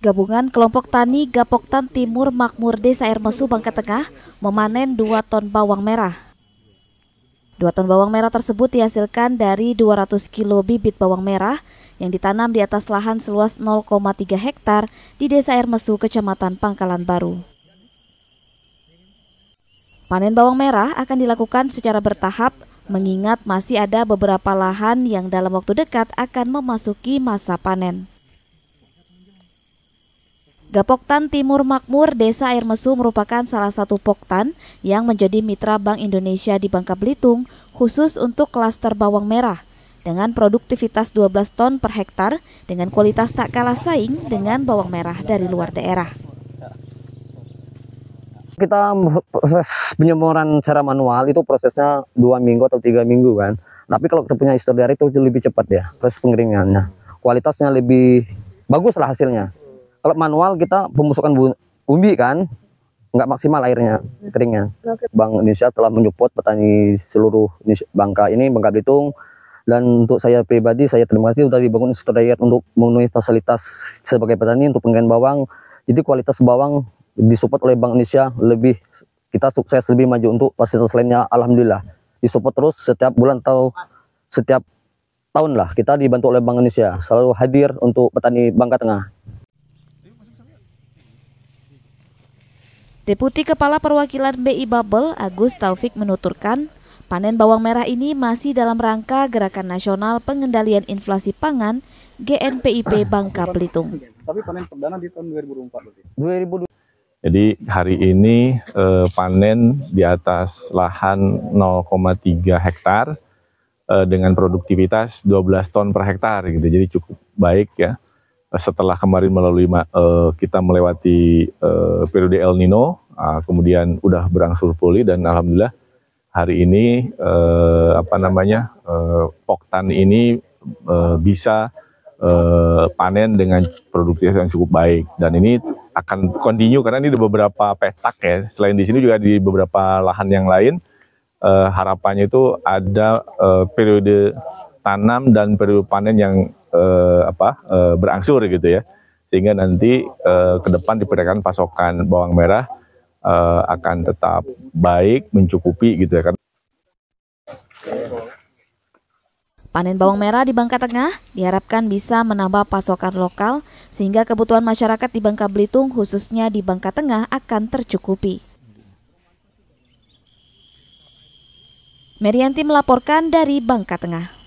Gabungan kelompok tani Gapoktan Timur Makmur Desa Air Mesu Bangka Tengah memanen 2 ton bawang merah. 2 ton bawang merah tersebut dihasilkan dari 200 kilo bibit bawang merah yang ditanam di atas lahan seluas 0,3 hektar di Desa Air Mesu, Kecamatan Pangkalan Baru. Panen bawang merah akan dilakukan secara bertahap mengingat masih ada beberapa lahan yang dalam waktu dekat akan memasuki masa panen. Gapoktan Timur Makmur Desa Air Mesu merupakan salah satu poktan yang menjadi mitra Bank Indonesia di Bangka Belitung khusus untuk klaster bawang merah dengan produktivitas 12 ton per hektar dengan kualitas tak kalah saing dengan bawang merah dari luar daerah. Kita proses penyemuran secara manual itu prosesnya dua minggu atau tiga minggu kan. Tapi kalau kita punya istri dari itu lebih cepat ya proses pengeringannya. Kualitasnya lebih bagus lah hasilnya kalau manual kita pemusukan umbi kan nggak maksimal airnya keringnya. Bank Indonesia telah menyupport petani seluruh Bangka ini Bangka Belitung dan untuk saya pribadi saya terima kasih sudah dibangun strayer untuk memenuhi fasilitas sebagai petani untuk penggunaan bawang. Jadi kualitas bawang disupport oleh Bank Indonesia lebih kita sukses lebih maju untuk fasilitas lainnya alhamdulillah. Disupport terus setiap bulan atau setiap tahun lah kita dibantu oleh Bank Indonesia selalu hadir untuk petani Bangka Tengah. Deputi Kepala Perwakilan BI Babel Agus Taufik menuturkan, panen bawang merah ini masih dalam rangka Gerakan Nasional Pengendalian Inflasi Pangan GNPIP Bangka Belitung. Tapi panen perdana di tahun 2004 2002. Jadi hari ini eh, panen di atas lahan 0,3 hektar eh, dengan produktivitas 12 ton per hektar gitu. Jadi cukup baik ya setelah kemarin melalui uh, kita melewati uh, periode El Nino, uh, kemudian udah berangsur pulih dan alhamdulillah hari ini uh, apa namanya uh, poktan ini uh, bisa uh, panen dengan produktivitas yang cukup baik dan ini akan continue karena ini ada beberapa petak ya. Selain di sini juga di beberapa lahan yang lain uh, harapannya itu ada uh, periode tanam dan periode panen yang eh, apa eh, berangsur gitu ya sehingga nanti eh, ke depan diperkirakan pasokan bawang merah eh, akan tetap baik mencukupi gitu ya kan Panen bawang merah di Bangka Tengah diharapkan bisa menambah pasokan lokal sehingga kebutuhan masyarakat di Bangka Belitung khususnya di Bangka Tengah akan tercukupi. Merianti melaporkan dari Bangka Tengah.